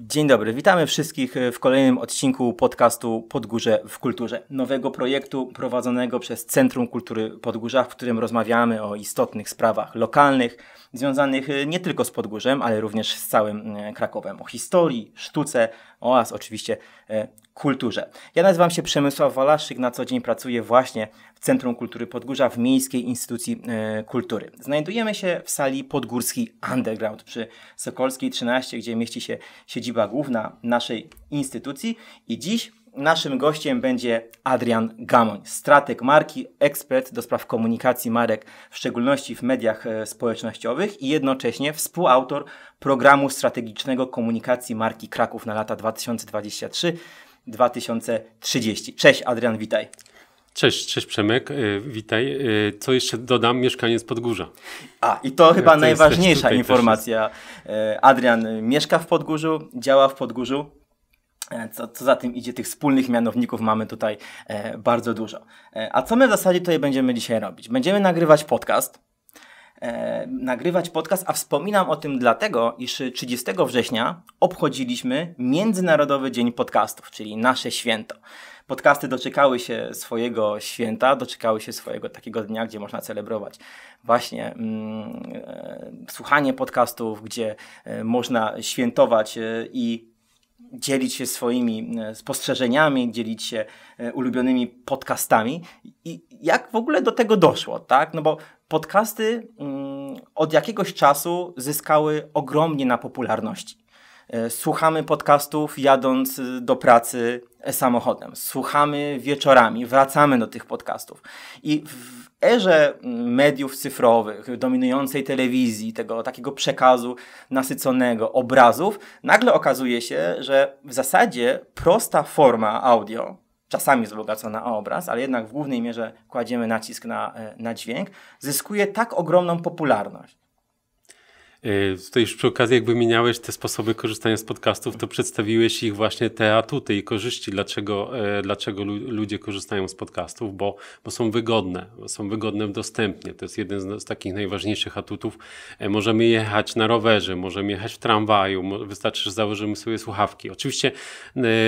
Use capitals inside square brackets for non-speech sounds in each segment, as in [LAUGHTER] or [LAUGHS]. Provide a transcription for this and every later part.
Dzień dobry, witamy wszystkich e, w kolejnym odcinku podcastu Podgórze w Kulturze, nowego projektu prowadzonego przez Centrum Kultury Podgórza, w którym rozmawiamy o istotnych sprawach lokalnych, związanych e, nie tylko z Podgórzem, ale również z całym e, Krakowem, o historii, sztuce oraz oczywiście kulturze. Ja nazywam się Przemysław Walaszczyk, na co dzień pracuję właśnie Centrum Kultury Podgórza w Miejskiej Instytucji e, Kultury. Znajdujemy się w sali Podgórski Underground przy Sokolskiej 13, gdzie mieści się siedziba główna naszej instytucji i dziś Naszym gościem będzie Adrian Gamoń, strateg marki, ekspert do spraw komunikacji marek, w szczególności w mediach e, społecznościowych i jednocześnie współautor programu strategicznego komunikacji marki Kraków na lata 2023-2030. Cześć Adrian, witaj. Cześć, cześć Przemek, y, witaj. Y, co jeszcze dodam? Mieszkanie z Podgórza. A, i to chyba to najważniejsza informacja. E, Adrian y, mieszka w Podgórzu, działa w Podgórzu, e, co, co za tym idzie, tych wspólnych mianowników mamy tutaj e, bardzo dużo. a co my w zasadzie tutaj będziemy dzisiaj robić? Będziemy nagrywać podcast. nagrywać podcast, a wspominam o tym dlatego, iż 30 września obchodziliśmy Międzynarodowy Dzień Podcastów, czyli nasze święto podcasty doczekały się swojego święta, doczekały się swojego takiego dnia, gdzie można celebrować właśnie mm, e, słuchanie podcastów, gdzie e, można świętować e, i dzielić się swoimi spostrzeżeniami, dzielić się ulubionymi podcastami. I jak w ogóle do tego doszło, tak? No bo podcasty mm, od jakiegoś czasu zyskały ogromnie na popularności. E, słuchamy podcastów jadąc y, do pracy e, samochodem. Słuchamy wieczorami, wracamy do tych podcastów. I w erze mm, mediów cyfrowych, dominującej telewizji, tego takiego przekazu nasyconego obrazów, nagle okazuje się, że w zasadzie prosta forma audio, czasami wzbogacona o obraz, ale jednak w głównej mierze kładziemy nacisk na, e, na dźwięk, zyskuje tak ogromną popularność, Y, tutaj już przy okazji, jak wymieniałeś te sposoby korzystania z podcastów, to przedstawiłeś ich właśnie te atuty i korzyści, dlaczego, e, dlaczego ludzie korzystają z podcastów, bo, bo są wygodne, są wygodne w dostępnie. To jest jeden z, z takich najważniejszych atutów. E, możemy jechać na rowerze, możemy jechać w tramwaju, wystarczy, że założymy sobie słuchawki. Oczywiście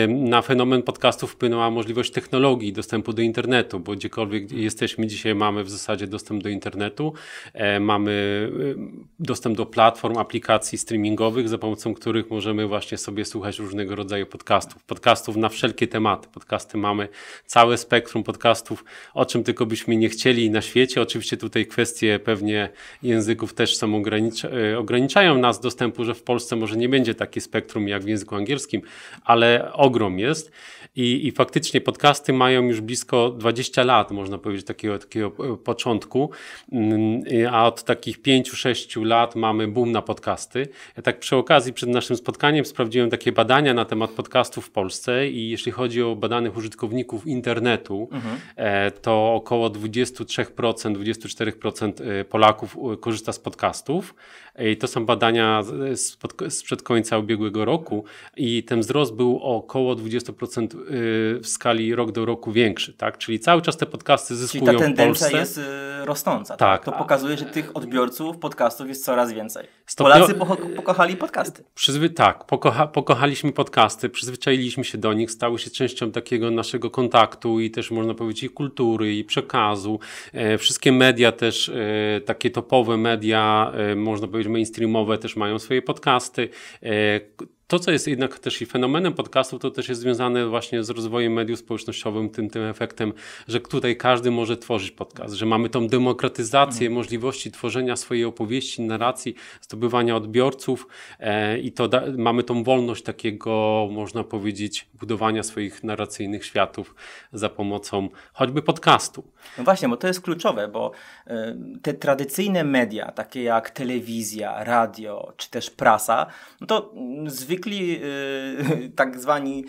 na fenomen podcastów wpłynęła możliwość technologii, dostępu do internetu, bo gdziekolwiek jesteśmy dzisiaj, mamy w zasadzie dostęp do internetu, e, mamy y, dostęp do platform, platform, aplikacji streamingowych, za pomocą których możemy właśnie sobie słuchać różnego rodzaju podcastów. Podcastów na wszelkie tematy. Podcasty mamy całe spektrum podcastów, o czym tylko byśmy nie chcieli na świecie. Oczywiście tutaj kwestie pewnie języków też są ogranicza e, ograniczają nas dostępu, że w Polsce może nie będzie takie spektrum jak w języku angielskim, ale ogrom jest. I, i faktycznie podcasty mają już blisko 20 lat, można powiedzieć, takiego, takiego e, początku. Mm, e, a od takich 5-6 lat mamy boom na podcasty. Ja tak przy okazji, przed naszym spotkaniem sprawdziłem takie badania na temat podcastów w Polsce i jeśli chodzi o badanych użytkowników internetu, mhm. E, to około 23%, 24% e, Polaków e, korzysta z podcastów. I e, to są badania sprzed końca ubiegłego roku i ten wzrost był około 20% y, w skali rok do roku większy, tak? Czyli cały czas te podcasty zyskują Czyli ta tendencja jest y, rosnąca. Tak? tak. To pokazuje, że tych odbiorców podcastów jest coraz więcej. Polacy pokochali podcasty. Przyzwy... Tak, pokocha... pokochaliśmy podcasty, przyzwyczailiśmy się do nich, stały się częścią takiego naszego kontaktu i też można powiedzieć i kultury, i przekazu. E, wszystkie media też, e, takie topowe media, można powiedzieć mainstreamowe też mają swoje podcasty. E, to, co jest jednak też i fenomenem podcastów, to też jest związane właśnie z rozwojem mediów społecznościowych, tym, tym efektem, że tutaj każdy może tworzyć podcast, że mamy tą demokratyzację mm. możliwości tworzenia swojej opowieści, narracji, zdobywania odbiorców e, i to da, mamy tą wolność takiego, można powiedzieć, budowania swoich narracyjnych światów za pomocą choćby podcastu. No właśnie, bo to jest kluczowe, bo y, te tradycyjne media, takie jak telewizja, radio czy też prasa, no to mm, zwykle zwykli y, [LAUGHS] tak zwani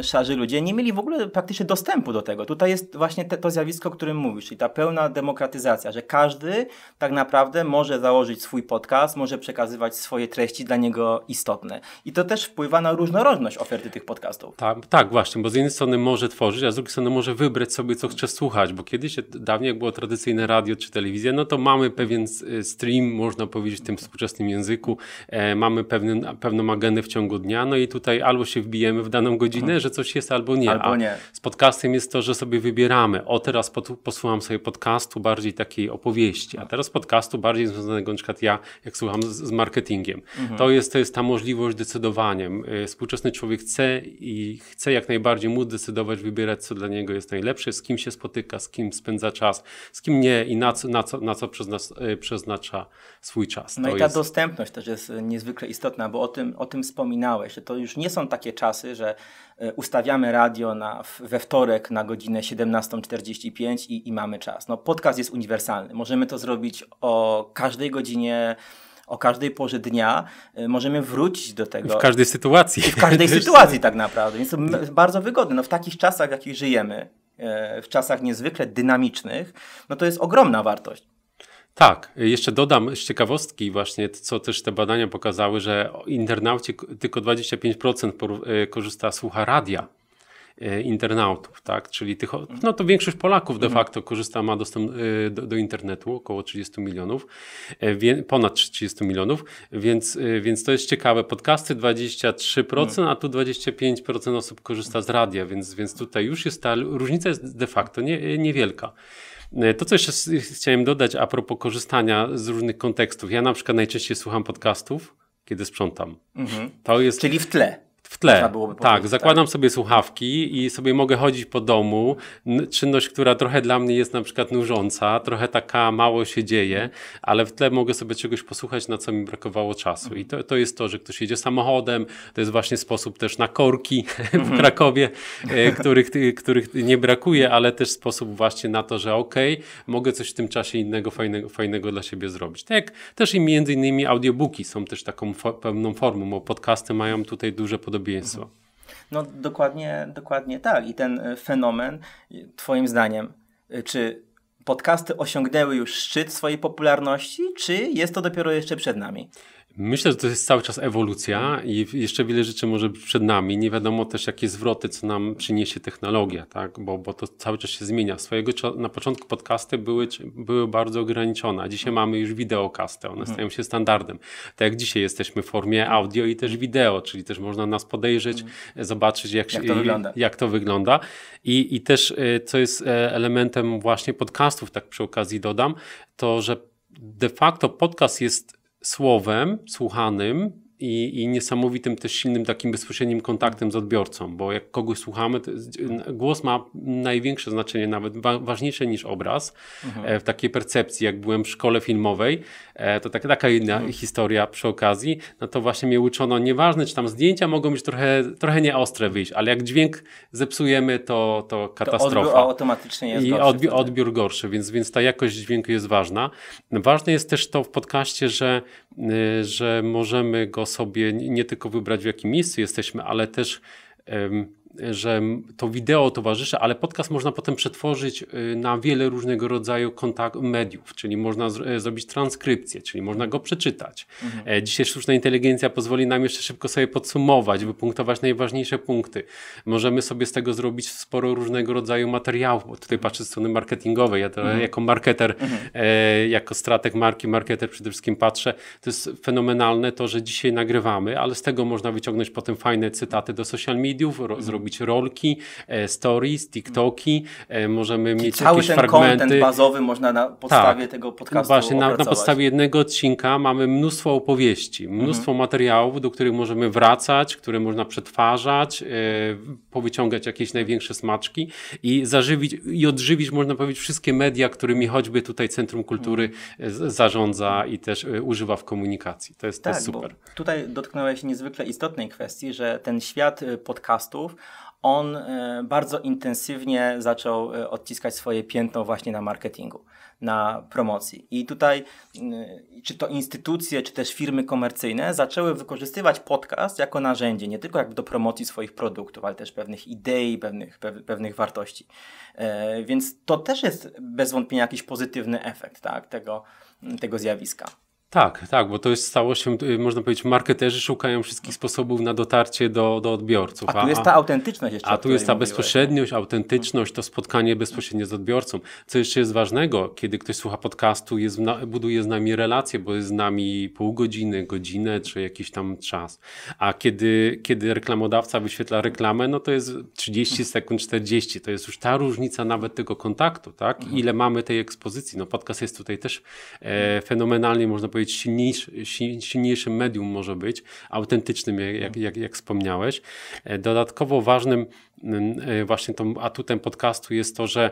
y, szarzy ludzie nie mieli w ogóle praktycznie dostępu do tego. Tutaj jest właśnie te, to zjawisko, o którym mówisz, czyli ta pełna demokratyzacja, że każdy tak naprawdę może założyć swój podcast, może przekazywać swoje treści dla niego istotne. I to też wpływa na różnorodność oferty tych podcastów. Tak, tak właśnie, bo z jednej strony może tworzyć, a z drugiej strony może wybrać sobie, co chce słuchać, bo kiedyś, dawniej jak było tradycyjne radio czy telewizja, no to mamy pewien y, stream, można powiedzieć w tym współczesnym języku, e, mamy pewien, pewną agendę w ciągu danego dnia, no i tutaj albo się wbijemy w daną godzinę, mhm. że coś jest, albo nie. Albo nie. Z podcastem jest to, że sobie wybieramy. O, teraz posłucham sobie podcastu bardziej takiej opowieści, a no. teraz podcastu bardziej związanego, na przykład ja, jak słucham z, z marketingiem. Mhm. To, jest, to jest ta możliwość decydowania. Y, współczesny człowiek chce i chce jak najbardziej móc decydować, wybierać, co dla niego jest najlepsze, z kim się spotyka, z kim spędza czas, z kim nie i na co, na co, na co y, przeznacza swój czas. No to i ta jest... dostępność też jest y, niezwykle istotna, bo o tym, o tym wspomina wspominałeś, że to już nie są takie czasy, że e, ustawiamy radio na, we wtorek na godzinę 17.45 i, i mamy czas. No, podcast jest uniwersalny. Możemy to zrobić o każdej godzinie o każdej porze dnia e, możemy wrócić do tego. I w każdej sytuacji. I w każdej [LAUGHS] sytuacji tak naprawdę. Więc to bardzo wygodne. No, w takich czasach, w jakich żyjemy, e, w czasach niezwykle dynamicznych, no to jest ogromna wartość. Tak, jeszcze dodam z ciekawostki właśnie, co też te badania pokazały, że internauci tylko 25% e, korzysta, słucha radia e, internautów, tak? Czyli tych, no to większość Polaków de mhm. facto korzysta, ma dostęp e, do, do internetu, około 30 milionów, ponad 30 milionów, więc, więc to jest ciekawe. Podcasty 23%, mhm. a tu 25% osób korzysta z radia, więc, więc tutaj już jest ta różnica jest de facto nie, niewielka. E, to, co jeszcze chciałem dodać a propos korzystania z różnych kontekstów. Ja na przykład najczęściej słucham podcastów, kiedy sprzątam. Mhm. To jest... Czyli w tle w tle. tak, tak, zakładam sobie słuchawki i sobie mogę chodzić po domu. Czynność, która trochę dla mnie jest na przykład nużąca, trochę taka mało się dzieje, ale w tle mogę sobie czegoś posłuchać, na co mi brakowało czasu. I to, to jest to, że ktoś jedzie samochodem, to jest właśnie sposób też na korki [LAUGHS] w mhm. Krakowie, e, których, e, których nie brakuje, ale też sposób właśnie na to, że okej, okay, mogę coś w tym czasie innego, fajnego, fajnego dla siebie zrobić. Tak, też i między innymi audiobooki są też taką for, pewną formą, bo podcasty mają tutaj duże podobieństwo Mhm. No dokładnie, dokładnie tak. I ten e, fenomen, Twoim zdaniem, e, czy podcasty osiągnęły już szczyt swojej popularności, czy jest to dopiero jeszcze przed nami? Myślę, że to jest cały czas ewolucja i jeszcze wiele rzeczy może być przed nami. Nie wiadomo też, jakie zwroty, co nam przyniesie technologia, tak? bo, bo to cały czas się zmienia. Swojego Na początku podcasty były, były bardzo ograniczone, a dzisiaj mamy już wideokasty, one mhm. stają się standardem. Tak jak dzisiaj jesteśmy w formie audio i też wideo, czyli też można nas podejrzeć, mhm. zobaczyć, jak, jak, to, wygląda. jak to wygląda. I, I też, e, co jest e, elementem właśnie podcastów, tak przy okazji dodam, to że de facto podcast jest słowem słuchanym i, i, niesamowitym też silnym takim bezpośrednim kontaktem z odbiorcą, bo jak kogoś słuchamy, głos ma największe znaczenie, nawet wa ważniejsze niż obraz mhm. E, w takiej percepcji. Jak byłem w szkole filmowej, E, to tak, taka inna hmm. historia przy okazji. No to właśnie mnie uczono, nieważne czy tam zdjęcia mogą być trochę, trochę nieostre wyjść, ale jak dźwięk zepsujemy, to, to katastrofa. To automatycznie jest I gorszy odbi odbiór gorszy, więc, więc ta jakość dźwięku jest ważna. No ważne jest też to w podcaście, że, y, że możemy go sobie nie tylko wybrać w jakim miejscu jesteśmy, ale też um, że to wideo towarzyszy, ale podcast można potem przetworzyć y, na wiele różnego rodzaju kontakt mediów, czyli można y, zrobić transkrypcję, czyli można go przeczytać. Mhm. E, dzisiaj sztuczna inteligencja pozwoli nam jeszcze szybko sobie podsumować, wypunktować najważniejsze punkty. Możemy sobie z tego zrobić sporo różnego rodzaju materiałów, bo tutaj patrzę z strony marketingowej, ja mhm. jako marketer, mhm. e, jako strateg marki, marketer przede wszystkim patrzę. To jest fenomenalne to, że dzisiaj nagrywamy, ale z tego można wyciągnąć potem fajne cytaty do social mediów, mhm. zrobić robić rolki, e, stories, TikToki, e, możemy Czyli mieć cały jakieś ten fragmenty. content bazowy można na podstawie tak. tego podcastu Właśnie, na, na, podstawie jednego odcinka mamy mnóstwo opowieści, mhm. mnóstwo mhm. materiałów, do których możemy wracać, które można przetwarzać, e, powyciągać jakieś największe smaczki i zażywić i odżywić, można powiedzieć, wszystkie media, którymi choćby tutaj Centrum Kultury mhm. zarządza i też używa w komunikacji. To jest, tak, to jest tak, super. tutaj dotknąłeś niezwykle istotnej kwestii, że ten świat podcastów on e, bardzo intensywnie zaczął e, odciskać swoje piętno właśnie na marketingu, na promocji. I tutaj, e, czy to instytucje, czy też firmy komercyjne zaczęły wykorzystywać podcast jako narzędzie, nie tylko jakby do promocji swoich produktów, ale też pewnych idei, pewnych, pewnych wartości. Więc to też jest bez wątpienia jakiś pozytywny efekt tak, tego, tego zjawiska. Tak, tak, bo to jest stało się, y, można powiedzieć, marketerzy szukają wszystkich no. sposobów na dotarcie do, do odbiorców. A tu jest ta autentyczność jeszcze. A tu jest ta mówiłeś. bezpośredniość, autentyczność, to spotkanie mhm. bezpośrednie z odbiorcą. Co jeszcze jest ważnego, kiedy ktoś słucha podcastu, jest, buduje z nami relacje, bo jest z nami pół godziny, godzinę czy jakiś tam czas. A kiedy, kiedy reklamodawca wyświetla reklamę, no to jest 30 mhm. sekund, 40. To jest już ta różnica nawet tego kontaktu, tak? Mhm. Ile mamy tej ekspozycji. No podcast jest tutaj też e, fenomenalnie, można powiedzieć, być silniejszy, silniejszym medium może być, autentycznym, jak, jak, jak wspomniałeś. E, dodatkowo ważnym e, właśnie tą atutem podcastu jest to, że,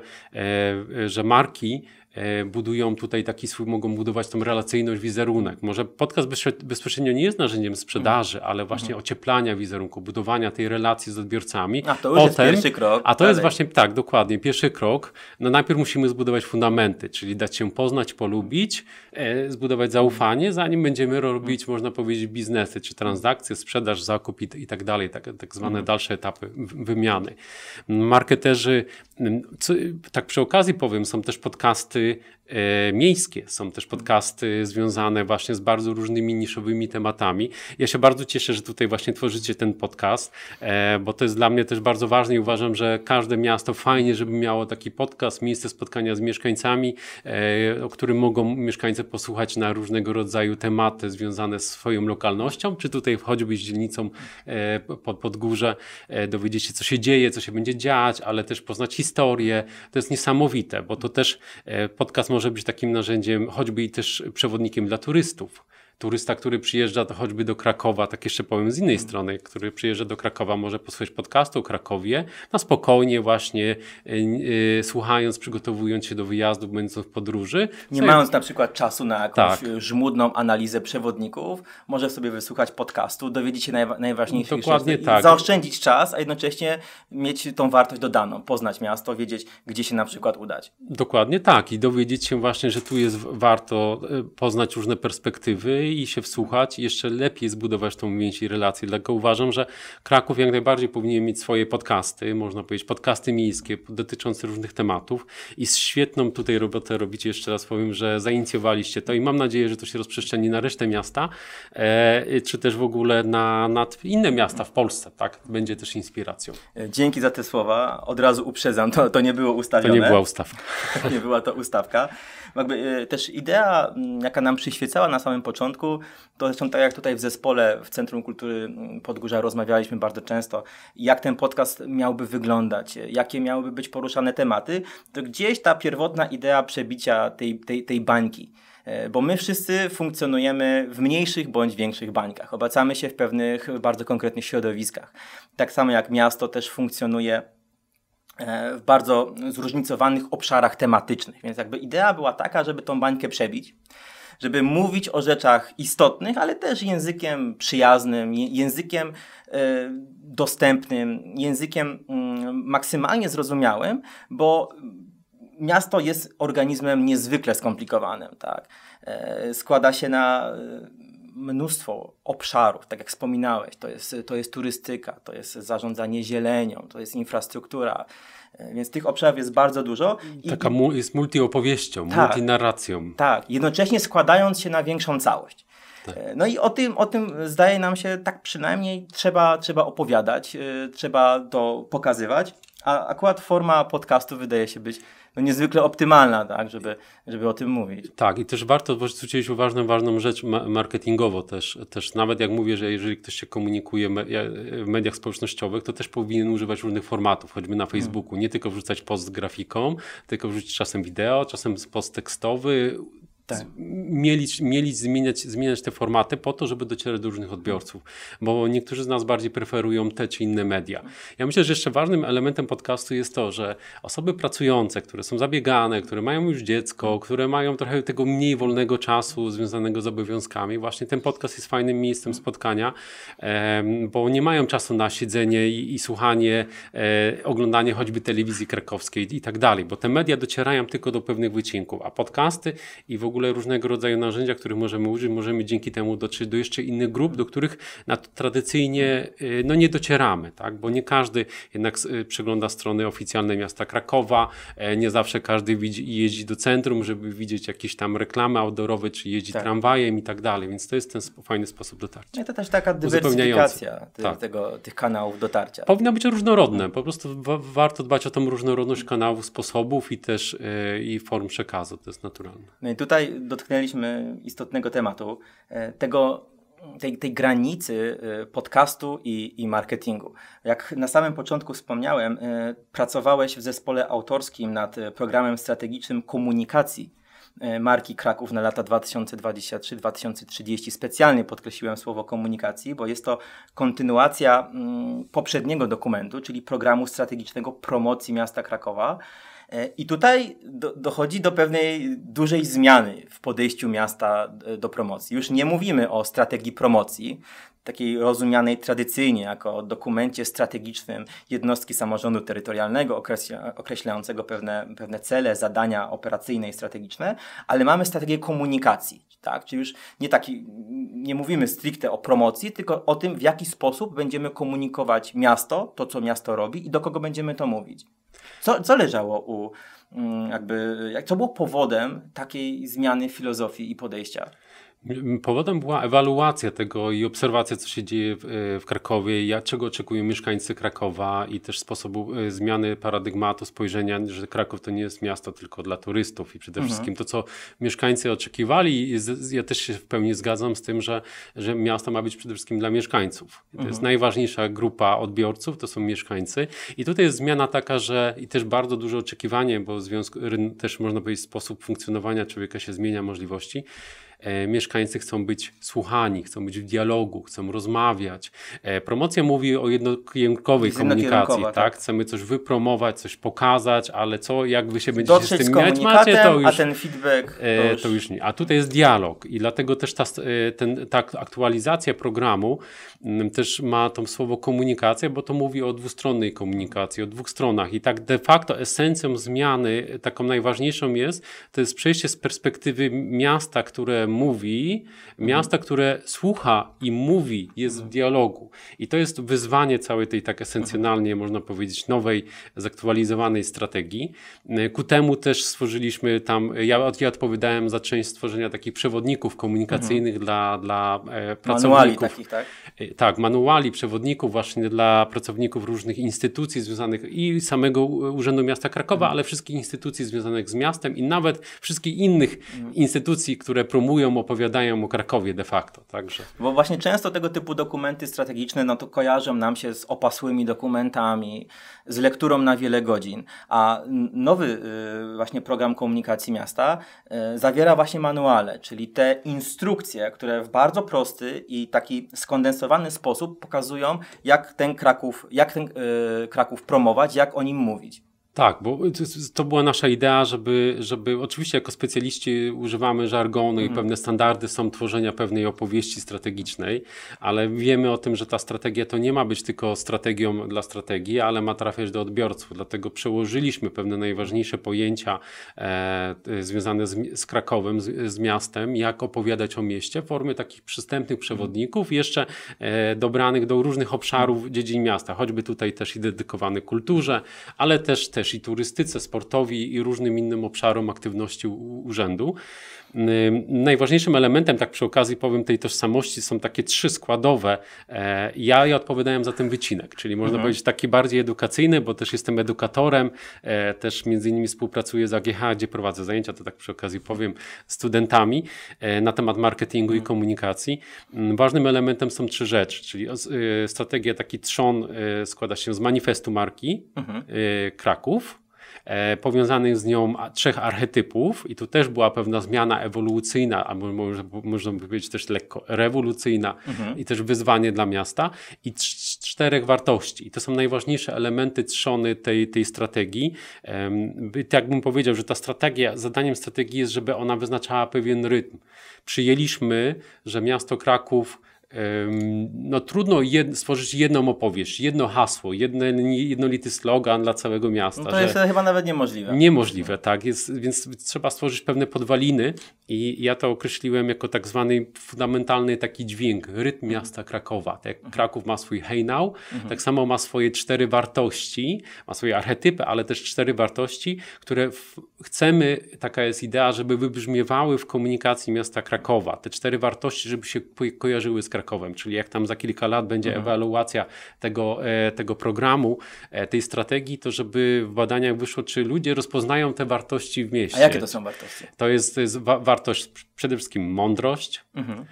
e, że marki E, budują tutaj taki swój, mogą budować tą relacyjność, wizerunek. Może podcast bezpośrednio nie jest narzędziem sprzedaży, ale właśnie mhm. ocieplania wizerunku, budowania tej relacji z odbiorcami. A to już Potem, jest pierwszy krok. A to dalej. jest właśnie, tak, dokładnie, pierwszy krok. No najpierw musimy zbudować fundamenty, czyli dać się poznać, polubić, e, zbudować zaufanie, zanim będziemy robić, mhm. można powiedzieć, biznesy, czy transakcje, sprzedaż, zakup i, i tak dalej, tak, tak zwane mhm. dalsze etapy wymiany. Marketerzy, co, tak przy okazji powiem, są też podcasty c'est E, miejskie. Są też podcasty związane właśnie z bardzo różnymi niszowymi tematami. Ja się bardzo cieszę, że tutaj właśnie tworzycie ten podcast, e, bo to jest dla mnie też bardzo ważne i uważam, że każde miasto fajnie, żeby miało taki podcast, miejsce spotkania z mieszkańcami, e, o którym mogą mieszkańcy posłuchać na różnego rodzaju tematy związane z swoją lokalnością, czy tutaj choćby z dzielnicą pod, pod górze, dowiedzieć się, co się dzieje, co się będzie dziać, ale też poznać historię. To jest niesamowite, bo to też podcast może być takim narzędziem, choćby i też przewodnikiem dla turystów, turysta, który przyjeżdża to choćby do Krakowa, tak jeszcze powiem z innej strony, który przyjeżdża do Krakowa, może posłuchać podcastu o Krakowie, na spokojnie właśnie e, e, słuchając, przygotowując się do wyjazdu, będąc w podróży. Nie no mając na przykład czasu na jakąś tak. E, żmudną analizę przewodników, może sobie wysłuchać podcastu, dowiedzieć się najwa najważniejszych Dokładnie rzeczy, tak. zaoszczędzić czas, a jednocześnie mieć tą wartość dodaną, poznać miasto, wiedzieć, gdzie się na przykład udać. Dokładnie tak i dowiedzieć się właśnie, że tu jest warto poznać różne perspektywy i się wsłuchać, jeszcze lepiej zbudować tą więź i relację. Dlatego uważam, że Kraków jak najbardziej powinien mieć swoje podcasty, można powiedzieć podcasty miejskie dotyczące różnych tematów i z świetną tutaj robotę robicie, jeszcze raz powiem, że zainicjowaliście to i mam nadzieję, że to się rozprzestrzeni na resztę miasta, e, czy też w ogóle na, na inne miasta w Polsce, tak? Będzie też inspiracją. E, dzięki za te słowa. Od razu uprzedzam, to, to nie było ustawione. To nie była ustawka. [LAUGHS] nie była to ustawka. Jakby, e, też idea, jaka nam przyświecała na samym początku, początku. To zresztą tak jak tutaj w zespole w Centrum Kultury mm, Podgórza rozmawialiśmy bardzo często, jak ten podcast miałby wyglądać, jakie miałyby być poruszane tematy, to gdzieś ta pierwotna idea przebicia tej, tej, tej bańki e, bo my wszyscy funkcjonujemy w mniejszych bądź większych bańkach. Obacamy się w pewnych bardzo konkretnych środowiskach. Tak samo jak miasto też funkcjonuje e, w bardzo zróżnicowanych obszarach tematycznych. Więc jakby idea była taka, żeby tą bańkę przebić, żeby mówić o rzeczach istotnych, ale też językiem przyjaznym, językiem e, dostępnym, językiem mm, maksymalnie zrozumiałym, bo miasto jest organizmem niezwykle skomplikowanym. Tak? E, składa się na e, mnóstwo obszarów, tak jak wspominałeś, to jest, to jest turystyka, to jest zarządzanie zielenią, to jest infrastruktura, E, więc tych obszarów jest bardzo dużo. I, Taka mu, jest multiopowieścią, tak, multinarracją. Tak, jednocześnie składając się na większą całość. Tak. E, no i o tym, o tym zdaje nam się, tak przynajmniej trzeba, trzeba opowiadać, yy, trzeba to pokazywać, a akurat forma podcastu wydaje się być no niezwykle optymalna, tak, żeby, żeby o tym mówić. Tak, i też warto, bo uwagę ważną, ważną rzecz marketingowo też, też nawet jak mówię, że jeżeli ktoś się komunikuje w mediach społecznościowych, to też powinien używać różnych formatów, choćby na Facebooku, nie tylko wrzucać post z grafiką, tylko wrzucić czasem wideo, czasem post tekstowy, tak. mielić, zmieniać, zmieniać te formaty po to, żeby docierać do różnych odbiorców, bo niektórzy z nas bardziej preferują te czy inne media. Ja myślę, że jeszcze ważnym elementem podcastu jest to, że osoby pracujące, które są zabiegane, które mają już dziecko, które mają trochę tego mniej wolnego czasu związanego z obowiązkami, właśnie ten podcast jest fajnym miejscem spotkania, bo nie mają czasu na siedzenie i, i słuchanie, e, oglądanie choćby telewizji krakowskiej i tak dalej, bo te media docierają tylko do pewnych wycinków, a podcasty i w ogóle ogóle różnego rodzaju narzędzia, których możemy użyć, możemy dzięki temu dotrzeć do jeszcze innych grup, do których na tradycyjnie y, no, nie docieramy, tak? bo nie każdy jednak y, przegląda strony oficjalne miasta Krakowa, e, nie zawsze każdy widzi, jeździ do centrum, żeby widzieć jakieś tam reklamy outdoorowe, czy jeździ tak. tramwajem i tak dalej, więc to jest ten fajny sposób dotarcia. No to też taka dywersyfikacja tak. tego, tych kanałów dotarcia. Powinno być różnorodne, no. po prostu warto dbać o tą różnorodność kanałów, sposobów i też y, i form przekazu, to jest naturalne. No i tutaj tutaj dotknęliśmy istotnego tematu, e, tego, tej, tej granicy e, podcastu i, i marketingu. Jak na samym początku wspomniałem, e, pracowałeś w zespole autorskim nad programem strategicznym komunikacji marki Kraków na lata 2023-2030. Specjalnie podkreśliłem słowo komunikacji, bo jest to kontynuacja mm, poprzedniego dokumentu, czyli programu strategicznego promocji miasta Krakowa. E, I tutaj do, dochodzi do pewnej dużej zmiany w podejściu miasta e, do promocji. Już nie mówimy o strategii promocji, takiej rozumianej tradycyjnie jako dokumencie strategicznym jednostki samorządu terytorialnego określa, określającego pewne, pewne cele, zadania operacyjne i strategiczne, ale mamy strategię komunikacji, tak? Czyli już nie taki, nie mówimy stricte o promocji, tylko o tym, w jaki sposób będziemy komunikować miasto, to co miasto robi i do kogo będziemy to mówić. Co, co leżało u, mm, jakby, co było powodem takiej zmiany filozofii i podejścia? Powodem była ewaluacja tego i obserwacja, co się dzieje w, e, w Krakowie, jak czego oczekują mieszkańcy Krakowa i też sposobu e, zmiany paradygmatu, spojrzenia, że Kraków to nie jest miasto tylko dla turystów i przede mhm. wszystkim to, co mieszkańcy oczekiwali. Z, ja też się w pełni zgadzam z tym, że, że miasto ma być przede wszystkim dla mieszkańców. To mhm. jest najważniejsza grupa odbiorców, to są mieszkańcy. I tutaj jest zmiana taka, że i też bardzo duże oczekiwanie, bo związku, też można powiedzieć sposób funkcjonowania człowieka się zmienia, możliwości. E, mieszkańcy chcą być słuchani, chcą być w dialogu, chcą rozmawiać. E, promocja mówi o jednokierunkowej komunikacji, tak? tak? Chcemy coś wypromować, coś pokazać, ale co, jak wy się będziecie Dotrzeć z tym miać, macie to już. A ten feedback. E, to już... to już... nie. A tutaj jest dialog i dlatego też ta, ten, ta aktualizacja programu mm, też ma to słowo komunikacja, bo to mówi o dwustronnej komunikacji, o dwóch stronach i tak de facto esencją zmiany, taką najważniejszą jest, to jest przejście z perspektywy miasta, które mówi, mhm. miasta, które słucha i mówi, jest mhm. w dialogu. I to jest wyzwanie całej tej tak esencjonalnie, mhm. można powiedzieć, nowej, zaktualizowanej strategii. E, ku temu też stworzyliśmy tam, ja, odpowiadałem za część stworzenia takich przewodników komunikacyjnych mhm. dla, dla e, pracowników. Manuali takich, tak? E, tak, manuali, przewodników właśnie dla pracowników różnych instytucji związanych i samego Urzędu Miasta Krakowa, mhm. ale wszystkich instytucji związanych z miastem i nawet wszystkich innych mhm. instytucji, które promują informują, opowiadają o Krakowie de facto. Także. Bo właśnie często tego typu dokumenty strategiczne no to kojarzą nam się z opasłymi dokumentami, z lekturą na wiele godzin. A nowy y, właśnie program komunikacji miasta y, zawiera właśnie manuale, czyli te instrukcje, które w bardzo prosty i taki skondensowany sposób pokazują, jak ten Kraków, jak ten y, Kraków promować, jak o nim mówić. Tak, bo to była nasza idea, żeby, żeby oczywiście jako specjaliści używamy żargonu i mhm. pewne standardy są tworzenia pewnej opowieści strategicznej, ale wiemy o tym, że ta strategia to nie ma być tylko strategią dla strategii, ale ma trafiać do odbiorców. Dlatego przełożyliśmy pewne najważniejsze pojęcia e, związane z, z Krakowem, z, z, miastem, jak opowiadać o mieście w formie takich przystępnych mhm. przewodników, jeszcze e, dobranych do różnych obszarów mhm. dziedzin miasta, choćby tutaj też i dedykowany kulturze, ale też, też też i turystyce, sportowi i różnym innym obszarom aktywności urzędu. Najważniejszym elementem, tak przy okazji powiem, tej tożsamości są takie trzy składowe. E, ja, odpowiadałem za ten wycinek, czyli można mhm. powiedzieć taki bardziej edukacyjny, bo też jestem edukatorem, e, też między innymi współpracuję z AGH, gdzie prowadzę zajęcia, to tak przy okazji powiem, studentami e, na temat marketingu mhm. i komunikacji. Ważnym elementem są trzy rzeczy, czyli strategia taki trzon składa się z manifestu marki mhm. Kraków, archetypów, e, powiązanych z nią trzech archetypów, i tu też była pewna zmiana ewolucyjna, albo można by powiedzieć też lekko rewolucyjna, mhm. i też wyzwanie dla miasta, i czterech wartości. I to są najważniejsze elementy trzony tej, tej strategii. Um, tak bym powiedział, że ta strategia, zadaniem strategii jest, żeby ona wyznaczała pewien rytm. Przyjęliśmy, że miasto Kraków no trudno jed stworzyć jedną opowieść, jedno hasło, jedne, jednolity slogan dla całego miasta. No to jest chyba nawet niemożliwe. Niemożliwe, tak. Jest, więc trzeba stworzyć pewne podwaliny, i ja to określiłem jako tak zwany fundamentalny taki dźwięk, rytm mhm. miasta Krakowa. Tak jak Kraków ma swój hejnał, mhm. tak samo ma swoje cztery wartości, ma swoje archetypy, ale też cztery wartości, które w, chcemy, taka jest idea, żeby wybrzmiewały w komunikacji miasta Krakowa. Te cztery wartości, żeby się kojarzyły z Krakowem, czyli jak tam za kilka lat będzie mhm. ewaluacja tego, e, tego programu, e, tej strategii, to żeby w badaniach wyszło, czy ludzie rozpoznają te wartości w mieście. A jakie to są wartości? To jest, to jest wa wartość przede wszystkim mądrość, mhm.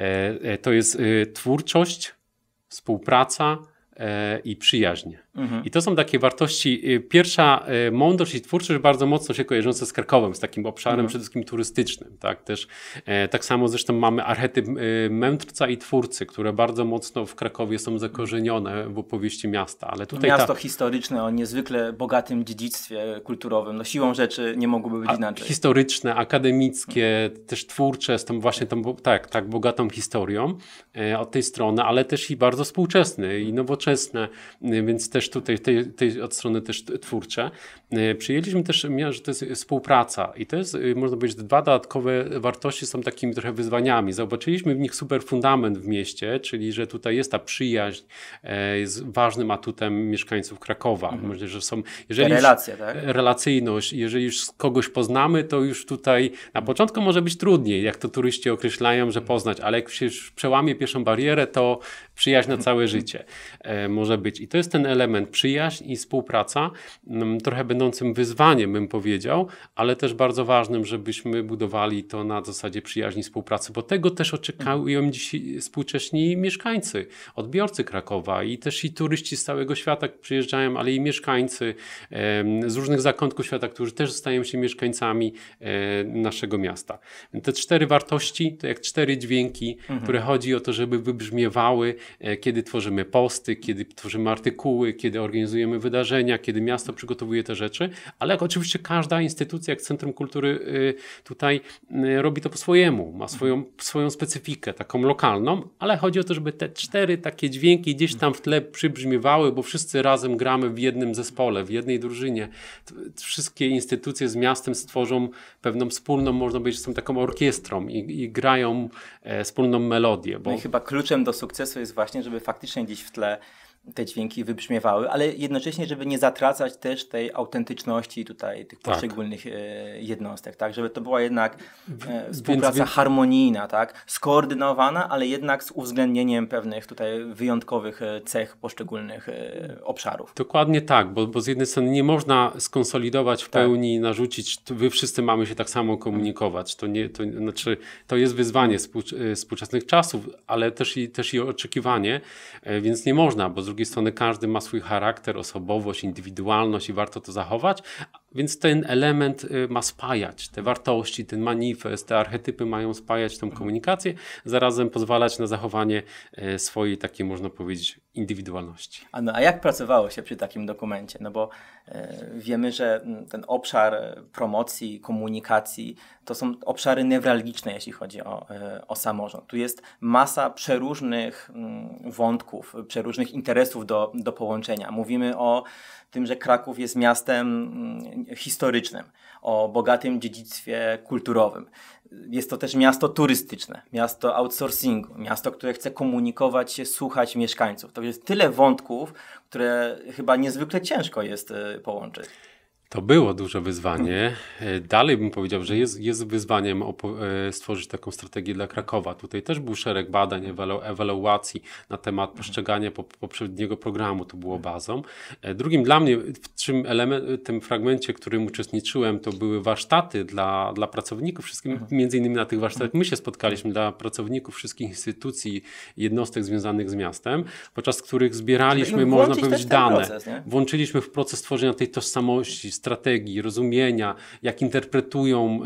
E, e, to jest y, twórczość, współpraca e, i przyjaźnie. I to są takie wartości. Y, pierwsza y, mądrość i twórczość bardzo mocno się kojarzące z Krakowem, z takim obszarem mhm. przede wszystkim turystycznym. Tak, Też, e, tak samo zresztą mamy archetyp y, mędrca i twórcy, które bardzo mocno w Krakowie są zakorzenione w opowieści miasta. Ale tutaj Miasto ta... historyczne o niezwykle bogatym dziedzictwie kulturowym. No, siłą rzeczy nie mogłoby być A, inaczej. Historyczne, akademickie, mhm. też twórcze, z tą właśnie tą, tak, tak bogatą historią e, od tej strony, ale też i bardzo współczesny i nowoczesne, więc też też tutaj, tej, tej od strony też twórcze. E, przyjęliśmy też że to jest współpraca i to jest, e, można powiedzieć, dwa dodatkowe wartości są takimi trochę wyzwaniami. Zobaczyliśmy w nich super fundament w mieście, czyli że tutaj jest ta przyjaźń, jest ważnym atutem mieszkańców Krakowa. Mhm. Myślę, że są, jeżeli tak? Relacyjność. Jeżeli już kogoś poznamy, to już tutaj na początku może być trudniej, jak to turyści określają, że mhm. poznać, ale jak się już przełamie pierwszą barierę, to Przyjaźń na całe życie e, może być. I to jest ten element przyjaźń i współpraca, mm, trochę będącym wyzwaniem, bym powiedział, ale też bardzo ważnym, żebyśmy budowali to na zasadzie przyjaźni współpracy, bo tego też oczekują dzisiaj współcześni mieszkańcy, odbiorcy Krakowa i też i turyści z całego świata przyjeżdżają, ale i mieszkańcy z różnych zakątków świata, którzy też stają się mieszkańcami e, naszego miasta. Te cztery wartości to jak cztery dźwięki, mhm. które chodzi o to, żeby wybrzmiewały E, kiedy tworzymy posty, kiedy tworzymy artykuły, kiedy organizujemy wydarzenia, kiedy miasto przygotowuje te rzeczy, ale oczywiście każda instytucja, jak Centrum Kultury y, tutaj y, robi to po swojemu, ma swoją, swoją specyfikę, taką lokalną, ale chodzi o to, żeby te cztery takie dźwięki gdzieś tam w tle przybrzmiewały, bo wszyscy razem gramy w jednym zespole, w jednej drużynie. Wszystkie instytucje z miastem stworzą pewną wspólną, można powiedzieć, są taką orkiestrą i, i grają e, wspólną melodię. Bo... No i chyba kluczem do sukcesu jest jest właśnie, żeby faktycznie gdzieś w tle te dźwięki wybrzmiewały, ale jednocześnie, żeby nie zatracać też tej autentyczności tutaj tych tak. poszczególnych e, jednostek, tak? Żeby to była jednak e, współpraca więc, harmonijna, tak? Skoordynowana, ale jednak z uwzględnieniem pewnych tutaj wyjątkowych e, cech poszczególnych obszarów. Dokładnie tak, bo, bo z jednej strony nie można skonsolidować w tak. pełni i narzucić, wy wszyscy mamy się tak samo komunikować. To, nie, to, znaczy, to jest wyzwanie współczesnych czasów, ale też i, też i oczekiwanie, więc nie można, bo z drugiej strony każdy ma swój charakter, osobowość, indywidualność i warto to zachować, więc ten element y, ma spajać te wartości, ten manifest, te archetypy mają spajać tą komunikację, zarazem pozwalać na zachowanie y, swojej takiej, można powiedzieć, indywidualności. A, no, a jak pracowało się przy takim dokumencie? No bo y, wiemy, że mm, ten obszar promocji, komunikacji to są obszary newralgiczne, jeśli chodzi o, o samorząd. Tu jest masa przeróżnych mm, wątków, przeróżnych interesów do, do połączenia. Mówimy o tym, że Kraków jest miastem mm, historycznym, o bogatym dziedzictwie kulturowym. Jest to też miasto turystyczne, miasto outsourcingu, miasto, które chce komunikować się, słuchać mieszkańców. To jest tyle wątków, które chyba niezwykle ciężko jest y, połączyć. To było duże wyzwanie. E, dalej bym powiedział, że jest, jest wyzwaniem e, stworzyć taką strategię dla Krakowa. Tutaj też był szereg badań, ewaluacji na temat mhm. postrzegania poprzedniego programu, to było bazą. E, drugim dla mnie, w czym element, tym fragmencie, w którym uczestniczyłem, to były warsztaty dla, dla pracowników, wszystkim, mhm. między innymi na tych mhm. warsztatach my się spotkaliśmy dla pracowników wszystkich instytucji, jednostek związanych z miastem, podczas których zbieraliśmy, można powiedzieć, dane. Proces, Włączyliśmy w proces tworzenia tej tożsamości, strategii, rozumienia, jak interpretują,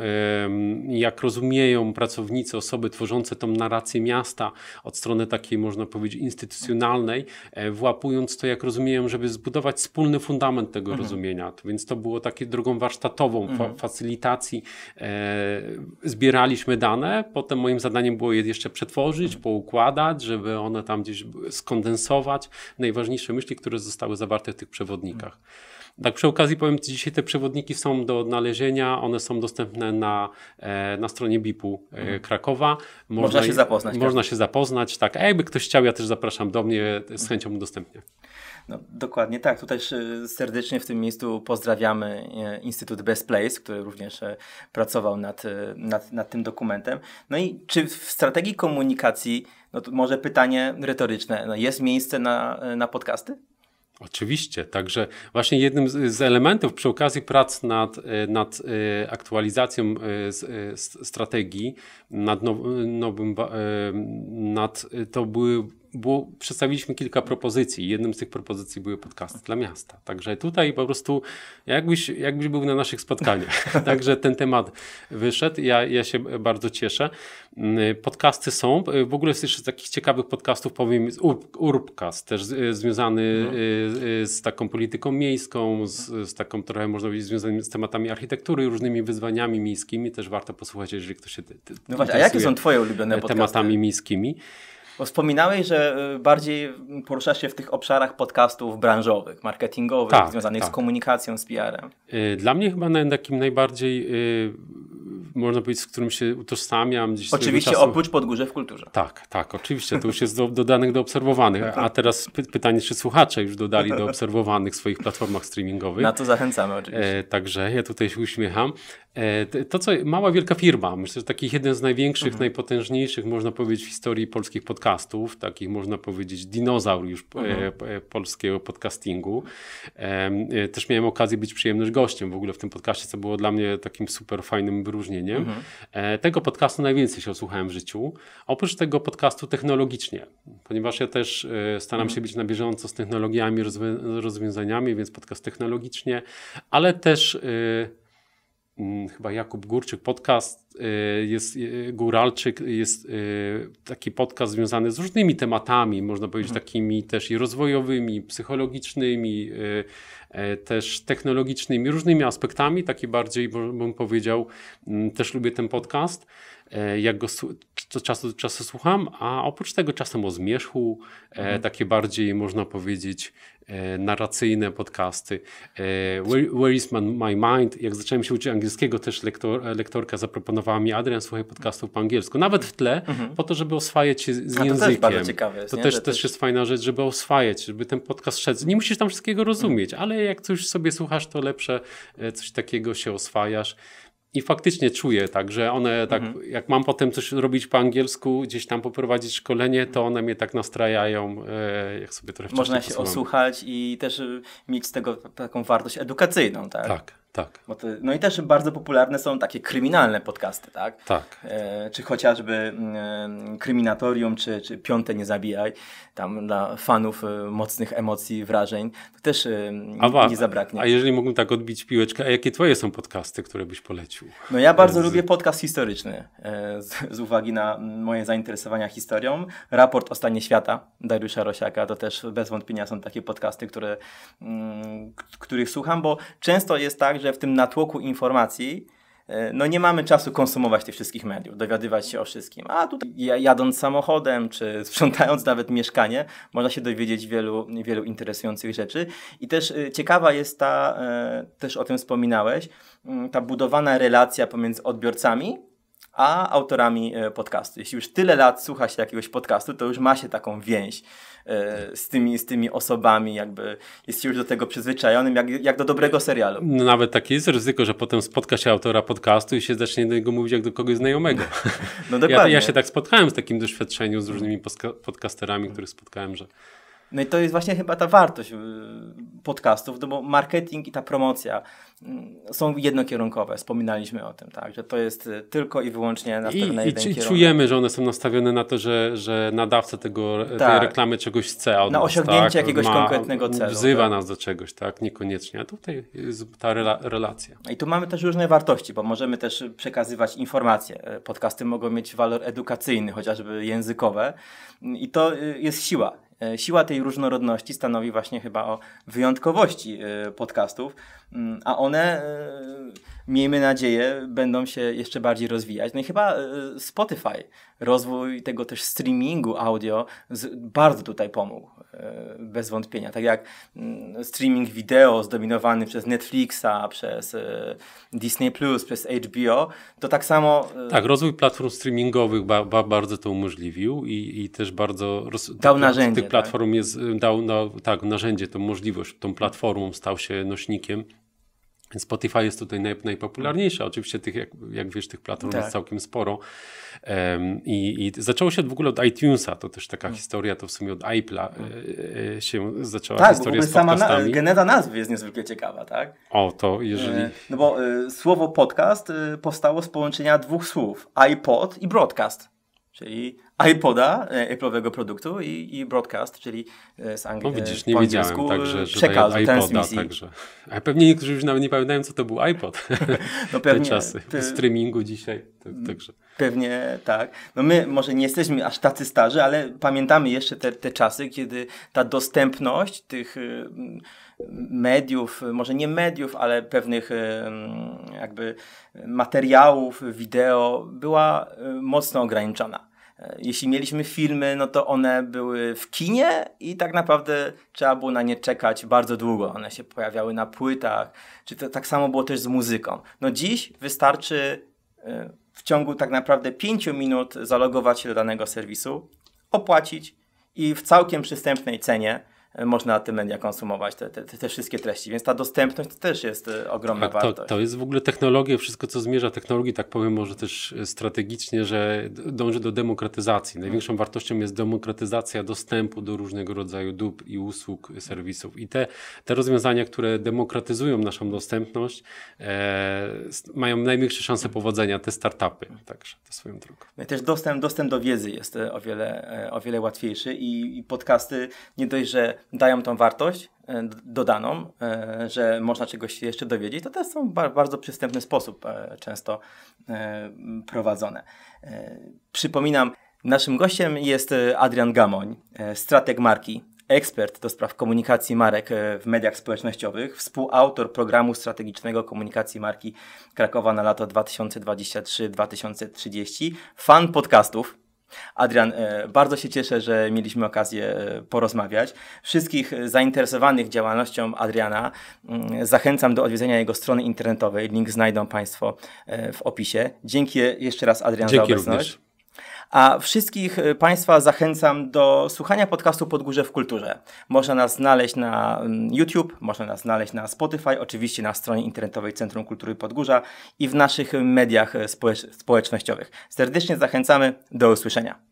jak rozumieją pracownicy, osoby tworzące tą narrację miasta od strony takiej, można powiedzieć, instytucjonalnej, e, włapując to, jak rozumieją, żeby zbudować wspólny fundament tego mhm. rozumienia. Więc to było takie drogą warsztatową mhm. fa facylitacji. E, zbieraliśmy dane, potem moim zadaniem było je jeszcze przetworzyć, mhm. poukładać, żeby one tam gdzieś skondensować najważniejsze myśli, które zostały zawarte w tych przewodnikach. Mhm. Tak, przy okazji powiem, dzisiaj te przewodniki są do odnalezienia, one są dostępne na, e, na stronie BIP-u e, mhm. Krakowa. Można, można się zapoznać. Tak. Można tak? się zapoznać, tak. A jakby ktoś chciał, ja też zapraszam do mnie, z chęcią udostępnię. No, dokładnie tak. Tutaj serdecznie w tym miejscu pozdrawiamy e, Instytut Best Place, który również pracował nad, nad, nad tym dokumentem. No i czy w strategii komunikacji, no to może pytanie retoryczne, no jest miejsce na, na podcasty? Oczywiście, także właśnie jednym z, elementów przy okazji prac nad, e, nad e, aktualizacją e, strategii, nad, nowym, nad to były bo przedstawiliśmy kilka propozycji. Jednym z tych propozycji były podcasty dla miasta. Także tutaj po prostu jakbyś, jakbyś był na naszych spotkaniach. [LAUGHS] Także ten temat wyszedł. Ja, ja się bardzo cieszę. Mm, podcasty są. W ogóle jest jeszcze z takich ciekawych podcastów, powiem, urpcast, Urbcast, też e, związany no. z taką polityką miejską, z, z, taką trochę można powiedzieć związanym z tematami architektury, różnymi wyzwaniami miejskimi. Też warto posłuchać, jeżeli ktoś się. no właśnie, a jakie są Twoje ulubione podcasty? Tematami miejskimi. Bo wspominałeś, że e, bardziej poruszasz się w tych obszarach podcastów branżowych, marketingowych, tak, związanych tak. z komunikacją, z PR-em. Y, dla mnie chyba takim najbardziej y, można powiedzieć, z którym się utożsamiam. Gdzieś oczywiście czasu... oprócz podgórze w kulturze. Tak, tak, oczywiście. To już jest do, dodanych do obserwowanych. Tak. A teraz py pytanie, czy słuchacze już dodali do obserwowanych w swoich platformach streamingowych. Na to zachęcamy oczywiście. E, także ja tutaj się uśmiecham. E, to co, mała wielka firma, myślę, że taki jeden z największych, mhm. najpotężniejszych, można powiedzieć, w historii polskich podcastów, takich można powiedzieć dinozaur już e, mhm. e, polskiego podcastingu. E, e, też miałem okazję być przyjemność gościem w ogóle w tym podcaście, co było dla mnie takim super fajnym wyróżnieniem. Mhm. E, tego podcastu najwięcej się osłuchałem w życiu. Oprócz tego podcastu technologicznie, ponieważ ja też e, staram mhm. się być na bieżąco z technologiami, rozwiązaniami, więc podcast technologicznie, ale też... E, Mm, chyba Jakub Górczyk, podcast y, jest y, Góralczyk, jest y, taki podcast związany z różnymi tematami, można powiedzieć mhm. takimi też i rozwojowymi, psychologicznymi, e, też technologicznymi, różnymi aspektami, taki bardziej bym powiedział, mm, też lubię ten podcast. E, jak go co czasu do czasu słucham, a oprócz tego czasem o zmierzchu, e, mhm. takie bardziej można powiedzieć e, narracyjne podcasty. E, where, where is my, mind? Jak zacząłem się uczyć angielskiego, też lektor, lektorka zaproponowała mi Adrian, słuchaj podcastów po angielsku, nawet w tle, mhm. po to, żeby oswajać się z a językiem. To też ciekawe jest, To też, to też jest fajna rzecz, żeby oswajać, żeby ten podcast szedł. Nie musisz tam wszystkiego mhm. rozumieć, mhm. ale jak coś sobie słuchasz, to lepsze coś takiego się oswajasz. I faktycznie czuję tak, że one tak, mhm. jak mam potem coś robić po angielsku, gdzieś tam poprowadzić szkolenie, to one mnie tak nastrajają, e, jak sobie trochę Można się posłucham. osłuchać i też e, mieć z tego taką wartość edukacyjną, tak? Tak, tak. To, no i też bardzo popularne są takie kryminalne podcasty, tak? Tak. E, czy chociażby mm, e, Kryminatorium, czy, czy Piąte Nie Zabijaj, tam dla fanów e, mocnych emocji, wrażeń, to też e, nie zabraknie. A jeżeli mógłbym tak odbić piłeczkę, a jakie twoje są podcasty, które byś polecił? No ja bardzo z... lubię podcast historyczny, e, z, z, uwagi na moje zainteresowania historią. Raport o stanie świata Dariusza Rosiaka, to też bez wątpienia są takie podcasty, które, m, mm, których słucham, bo często jest tak, że że w tym natłoku informacji e, no nie mamy czasu konsumować tych wszystkich mediów, dowiadywać się o wszystkim. A tutaj jadąc samochodem, czy [LAUGHS] sprzątając nawet mieszkanie, można się dowiedzieć wielu, wielu interesujących rzeczy. I też e, ciekawa jest ta, e, też o tym wspominałeś, mm, ta budowana relacja pomiędzy odbiorcami a autorami podcastu. Jeśli już tyle lat słucha się jakiegoś podcastu, to już ma się taką więź. E, z tymi, z tymi osobami, jakby jest już do tego przyzwyczajonym, jak, jak do dobrego serialu. No, nawet takie jest ryzyko, że potem spotka się autora podcastu i się zacznie do niego mówić jak do kogoś znajomego. [LAUGHS] No dokładnie. Ja, ja się tak spotkałem z takim doświadczeniem z różnymi podcasterami, których spotkałem, że no i to jest właśnie chyba ta wartość yy, podcastów, no bo marketing i ta promocja mm, są jednokierunkowe. Wspominaliśmy o tym, tak, że to jest y, tylko i wyłącznie nastawione I, na jeden I kierunek. czujemy, że one są nastawione na to, że, że nadawca tego, tak. tej reklamy czegoś chce od Na nas, osiągnięcie tak? jakiegoś Ma, konkretnego celu. Wzywa tak? nas do czegoś, tak, niekoniecznie. A tutaj jest ta rela relacja. No I tu mamy też różne wartości, bo możemy też przekazywać informacje. E, podcasty mogą mieć walor edukacyjny, chociażby językowe i to y, jest siła E, siła tej różnorodności stanowi właśnie chyba o wyjątkowości e, podcastów, mm, a one e, miejmy nadzieję, będą się jeszcze bardziej rozwijać. No i chyba e, Spotify, rozwój tego też streamingu audio bardzo tutaj pomógł, e, bez wątpienia. Tak jak mm, streaming wideo zdominowany przez Netflixa, przez e, Disney+, przez HBO, to tak samo... Tak, rozwój platform streamingowych ba, ba, bardzo to umożliwił i, i też bardzo... Roz... Dał narzędzie. Tych tak. platform tak? jest, dał, no, tak, narzędzie, tą możliwość, tą platformą stał się nośnikiem Spotify jest tutaj naj, najpopularniejsza. Oczywiście tych, jak, jak wiesz, tych platform tak. jest całkiem sporo. Um, i, i, zaczęło się w ogóle od iTunesa, to też taka no. historia, to w sumie od Apple'a e, e, się zaczęła tak, historia bo w sama na, geneza nazwy jest niezwykle ciekawa, tak? O, to jeżeli... E, no bo słowo podcast powstało z połączenia dwóch słów, iPod i broadcast, czyli iPoda, e, Apple'owego produktu i, i broadcast, czyli e, z angielskiego. No e, widzisz, nie wiedziałem także, że przekazu, iPoda, Także. A pewnie niektórzy już nawet nie pamiętają, co to był iPod. [LAUGHS] [LAUGHS] No pewnie. Te czasy ty... streamingu dzisiaj. Tak, mm, także. Pewnie tak. No my może nie jesteśmy aż tacy starzy, ale pamiętamy jeszcze te, te czasy, kiedy ta dostępność tych y, mediów, może nie mediów, ale pewnych y, jakby materiałów, wideo była y, mocno ograniczona. Jeśli mieliśmy filmy, no to one były w kinie i tak naprawdę trzeba było na nie czekać bardzo długo. One się pojawiały na płytach, czy to tak samo było też z muzyką. No dziś wystarczy y, w ciągu tak naprawdę 5 minut zalogować się do danego serwisu, opłacić i w całkiem przystępnej cenie można na tym media konsumować te, te, te wszystkie treści, więc ta dostępność to też jest e, ogromna tak, to, wartość. To jest w ogóle technologia, wszystko co zmierza technologii, tak powiem może też e, strategicznie, że dąży do demokratyzacji. Największą wartością jest demokratyzacja dostępu do różnego rodzaju dóbr i usług, e, serwisów. I te, te rozwiązania, które demokratyzują naszą dostępność, e, mają największe szanse powodzenia, te startupy. Także to swoją drogą. Też dostęp, dostęp do wiedzy jest o wiele, o wiele łatwiejszy i, i podcasty nie dość, że dają tą wartość e, dodaną, e, że można czegoś się jeszcze dowiedzieć, to też są w bardzo przystępny sposób e, często prowadzone. Przypominam, naszym gościem jest Adrian Gamoń, strateg marki, ekspert do spraw komunikacji marek w mediach społecznościowych, współautor programu strategicznego komunikacji marki Krakowa na lato 2023-2030, fan podcastów, Adrian, e, bardzo się cieszę, że mieliśmy okazję e, porozmawiać. Wszystkich e, zainteresowanych działalnością Adriana mm, zachęcam do odwiedzenia jego strony internetowej. Link znajdą Państwo w opisie. Dzięki jeszcze raz, Adrian, Dzięki za obecność. Również. A wszystkich y, Państwa zachęcam do słuchania podcastu Podgórze w Kulturze. Można nas znaleźć na mm, YouTube, można nas znaleźć na Spotify, oczywiście na stronie internetowej Centrum Kultury Podgórza i w naszych mediach y, społecz społecznościowych. Serdecznie zachęcamy do usłyszenia.